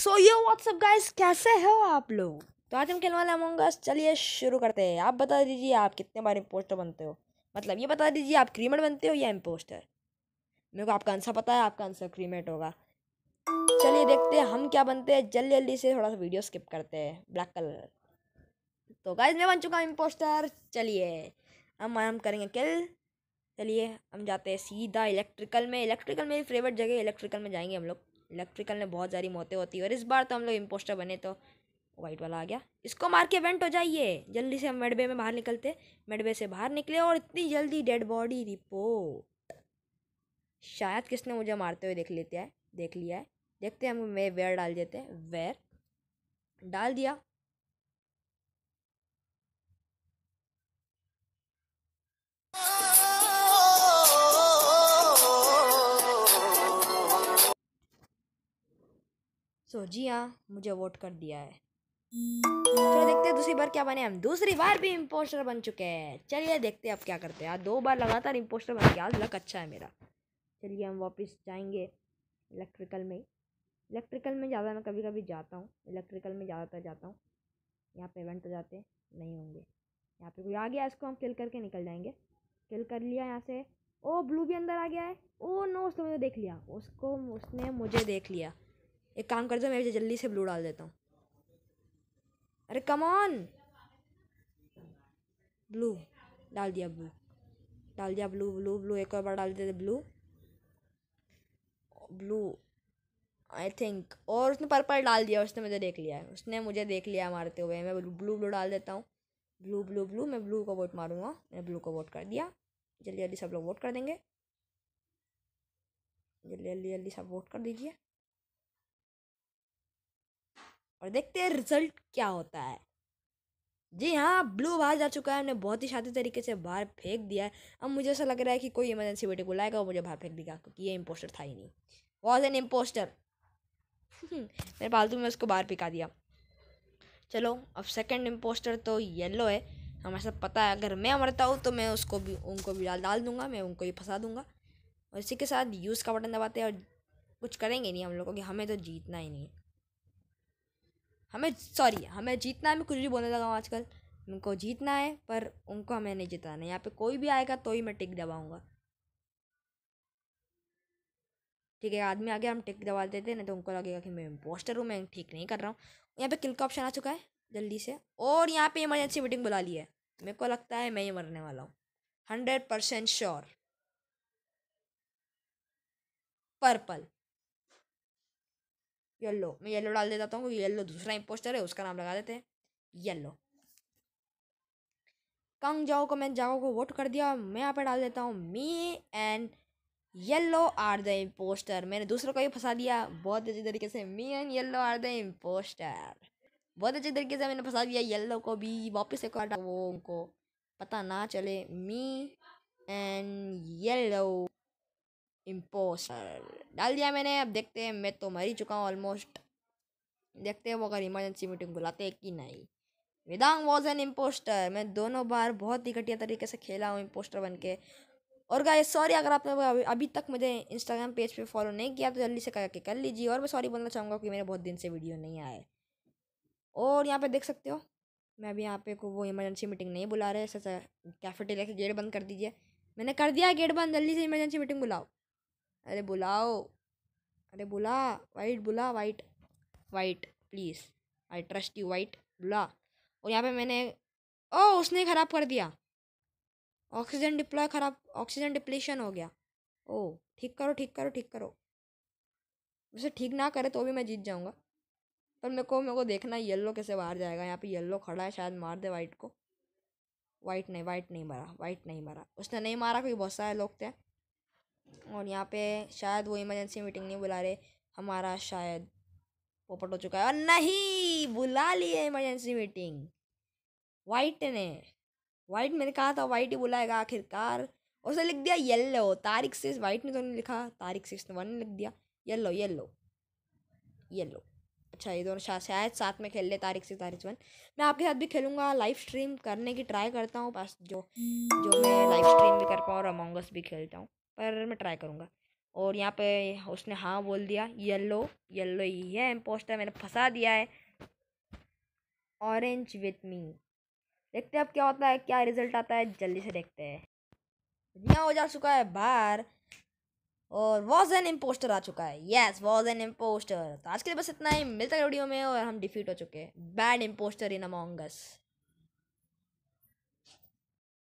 सो ये WhatsApp guys कैसे हो आप लोग तो आज हम खेलने वाले अमोंग चलिए शुरू करते हैं आप बता दीजिए आप कितने बार इम्पोस्टर बनते हो मतलब ये बता दीजिए आप क्रीमेट बनते हो या इम्पोस्टर मेरे को आपका आंसर पता है आपका आंसर क्रीमेट होगा चलिए देखते हैं हम क्या बनते हैं जल्दी जल्दी से थोड़ा सा वीडियो स्किप करते हैं ब्लैक कलर तो गाइज मैं बन चुका हूँ इम्पोस्टर चलिए हम हम करेंगे किल चलिए हम जाते हैं सीधा इलेक्ट्रिकल में इलेक्ट्रिकल मेरी फेवरेट जगह इलेक्ट्रिकल में जाएंगे हम लोग इलेक्ट्रिकल में बहुत सारी मौतें होती है और इस बार तो हम लोग इम्पोस्टर बने तो वाइट वाला आ गया इसको मार के वेंट हो जाइए जल्दी से हम मेडबे में बाहर निकलते मेडबे से बाहर निकले और इतनी जल्दी डेड बॉडी रिपोर्ट शायद किसने मुझे मारते हुए देख लेते हैं देख लिया है देखते हैं हम वेयर डाल देते हैं वेयर डाल दिया सो जी हाँ मुझे वोट कर दिया है चलो देखते हैं दूसरी बार क्या बने हम दूसरी बार भी इम्पोस्टर बन चुके हैं चलिए देखते हैं अब क्या करते हैं हाँ, दो बार लगातार इम्पोस्टर बन गया लक अच्छा है मेरा चलिए हम वापस जाएंगे इलेक्ट्रिकल में इलेक्ट्रिकल में ज़्यादा मैं कभी कभी जाता हूँ इलेक्ट्रिकल में ज़्यादातर जाता हूँ यहाँ पे इवेंट तो जाते नहीं होंगे यहाँ पे कोई आ गया इसको हम किल करके निकल जाएंगे किल कर लिया यहाँ से ओ ब्लू भी अंदर आ गया है ओ नो उसने मुझे देख लिया उसको उसने मुझे देख लिया एक काम कर दो मैं जल्दी से ब्लू डाल देता हूँ अरे कमान ब्लू डाल दिया ब्लू डाल दिया ब्लू ब्लू ब्लू एक और बार डाल देते ब्लू ब्लू आई थिंक और उसने पर्पल डाल दिया उसने मुझे देख लिया है उसने मुझे देख लिया मारते हुए मैं ब्लू ब्लू डाल देता हूँ ब्लू ब्लू ब्लू मैं ब्लू को वोट मारूंगा मैंने ब्लू को वोट कर दिया जल्दी जल्दी सब लोग वोट कर देंगे जल्दी जल्दी जल्दी सब वोट कर दीजिए और देखते हैं रिजल्ट क्या होता है जी हाँ ब्लू बाहर जा चुका है हमने बहुत ही शादी तरीके से बाहर फेंक दिया है अब मुझे ऐसा लग रहा है कि कोई इमरजेंसी बेटे को लाएगा और मुझे बाहर फेंक देगा क्योंकि ये इम्पोस्टर था ही नहीं वॉज एन इम्पोस्टर मेरे पालतू में उसको बाहर फेंका दिया चलो अब सेकेंड इम्पोस्टर तो येलो है हमारे साथ पता है अगर मैं मरता हूँ तो मैं उसको भी उनको भी डाल डाल दूंगा मैं उनको भी फंसा दूंगा और इसी के साथ यूज़ का बटन दबाते हैं और कुछ करेंगे नहीं हम लोगों क्योंकि हमें तो जीतना ही नहीं है हमें सॉरी हमें जीतना है मैं कुछ भी बोलने लगा हूँ आजकल उनको जीतना है पर उनको हमें नहीं जिताना यहाँ पे कोई भी आएगा तो ही मैं टिक दबाऊँगा ठीक है आदमी आ गया हम टिक दबा देते नहीं तो उनको लगेगा कि मैं इम्पोस्टर हूँ मैं ठीक नहीं कर रहा हूँ यहाँ पे किल का ऑप्शन आ चुका है जल्दी से और यहाँ पे इमरजेंसी मीटिंग बुला ली है मेरे को लगता है मैं ही मरने वाला हूँ hundred percent sure purple yellow मैं येल्लो डाल देता हूँ येल्लो दूसरा इम्पोस्टर है उसका नाम लगा देते हैं येल्लो कंग जाओ को मैंने जाओ को वोट कर दिया मैं यहाँ पे डाल देता हूँ me and yellow are the impostor मैंने दूसरों को भी फंसा दिया बहुत अच्छी तरीके से me and yellow are the impostor बहुत अच्छी तरीके से मैंने फंसा दिया येल्लो को भी वापस एक वो उनको पता ना चले मी एंड येल्लो इम्पोस्टर डाल दिया मैंने अब देखते हैं मैं तो मरी चुका हूँ ऑलमोस्ट देखते हैं वो अगर इमरजेंसी मीटिंग बुलाते हैं कि नहीं वेदांग वॉज एन इम्पोस्टर मैं दोनों बार बहुत ही घटिया तरीके से खेला हूँ इम्पोस्टर बन के और गाइस सॉरी अगर आपने अभी, अभी तक मुझे इंस्टाग्राम पेज पे फॉलो नहीं किया तो जल्दी से करके कर लीजिए और मैं सॉरी बोलना चाहूँगा कि मेरे बहुत दिन से वीडियो नहीं आए और यहाँ पे देख सकते हो मैं अभी यहाँ पे को वो इमरजेंसी मीटिंग नहीं बुला रहे सर कैफेटेरिया के गेट बंद कर दीजिए मैंने कर दिया गेट बंद जल्दी से इमरजेंसी मीटिंग बुलाओ अरे बुलाओ अरे बुला वाइट बुला white white please I trust you white बुला और यहाँ पे मैंने ओ उसने ख़राब कर दिया ऑक्सीजन डिप्लॉय ख़राब ऑक्सीजन डिप्लेशन हो गया ओ ठीक करो ठीक करो ठीक करो वैसे ठीक ना करे तो भी मैं जीत जाऊँगा पर मेरे को मेरे को देखना येल्लो कैसे बाहर जाएगा यहाँ पे येल्लो खड़ा है शायद मार दे वाइट को वाइट नहीं वाइट नहीं मारा वाइट नहीं मारा उसने नहीं मारा क्योंकि बहुत सारे लोग थे और यहाँ पे शायद वो इमरजेंसी मीटिंग नहीं बुला रहे हमारा शायद पोपट हो चुका है और नहीं बुला लिए इमरजेंसी मीटिंग वाइट ने वाइट मैंने कहा था वाइट ही बुलाएगा आखिरकार और उसने लिख दिया येल्लो तारिक सिक्स वाइट ने तो नहीं लिखा तारिक सिक्स ने वन ने लिख दिया येल्लो येल्लो येल्लो अच्छा ये दोनों शायद शायद साथ में खेल ले तारिक से तारिक वन मैं आपके साथ भी खेलूँगा लाइव स्ट्रीम करने की ट्राई करता हूँ पास जो जो मैं लाइव स्ट्रीम भी कर पाऊँ और अमोंगस भी खेलता हूँ पर मैं ट्राई करूँगा और यहाँ पे उसने हाँ बोल दिया येलो येलो ही है इम्पोस्टर मैंने फंसा दिया है ऑरेंज विथ मी देखते हैं अब क्या होता है क्या रिजल्ट आता है जल्दी से देखते हैं यहाँ हो जा चुका है बाहर और वॉज एन इम्पोस्टर आ चुका है यस वॉज एन इम्पोस्टर तो आज के लिए बस इतना ही मिलता है वीडियो में और हम डिफीट हो चुके हैं बैड इम्पोस्टर इन अमोंगस